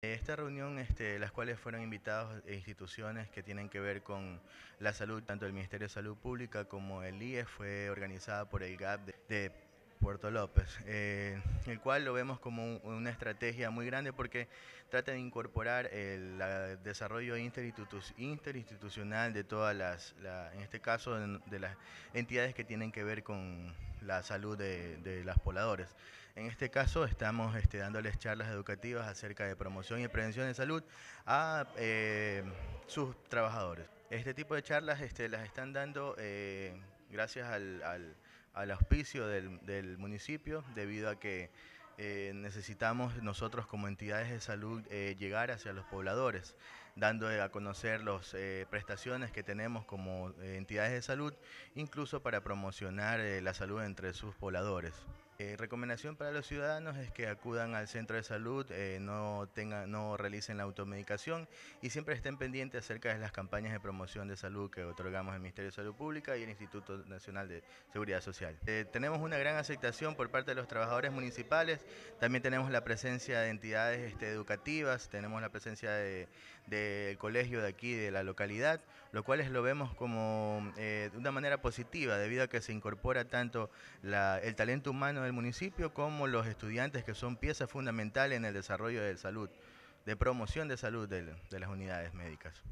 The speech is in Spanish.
Esta reunión, este, las cuales fueron invitados e instituciones que tienen que ver con la salud, tanto el Ministerio de Salud Pública como el IES, fue organizada por el GAP de, Puerto López, eh, el cual lo vemos como una estrategia muy grande porque trata de incorporar el desarrollo interinstitucional de todas las, en este caso, de las entidades que tienen que ver con la salud de, las pobladores. En este caso estamos este, dándoles charlas educativas acerca de promoción y prevención de salud a eh, sus trabajadores. Este tipo de charlas este, las están dando eh, gracias al, auspicio del, municipio, debido a que eh, necesitamos nosotros como entidades de salud llegar hacia los pobladores dando a conocer las eh, prestaciones que tenemos como eh, entidades de salud, incluso para promocionar eh, la salud entre sus pobladores. recomendación para los ciudadanos es que acudan al centro de salud, no, no realicen la automedicación y siempre estén pendientes acerca de las campañas de promoción de salud que otorgamos el Ministerio de Salud Pública y el Instituto Nacional de Seguridad Social. tenemos una gran aceptación por parte de los trabajadores municipales, también tenemos la presencia de entidades este, educativas, tenemos la presencia de el colegio de aquí, de la localidad, lo cual lo vemos como eh, de una manera positiva, debido a que se incorpora tanto el talento humano del municipio como los estudiantes que son piezas fundamentales en el desarrollo de salud, de promoción de salud de las unidades médicas.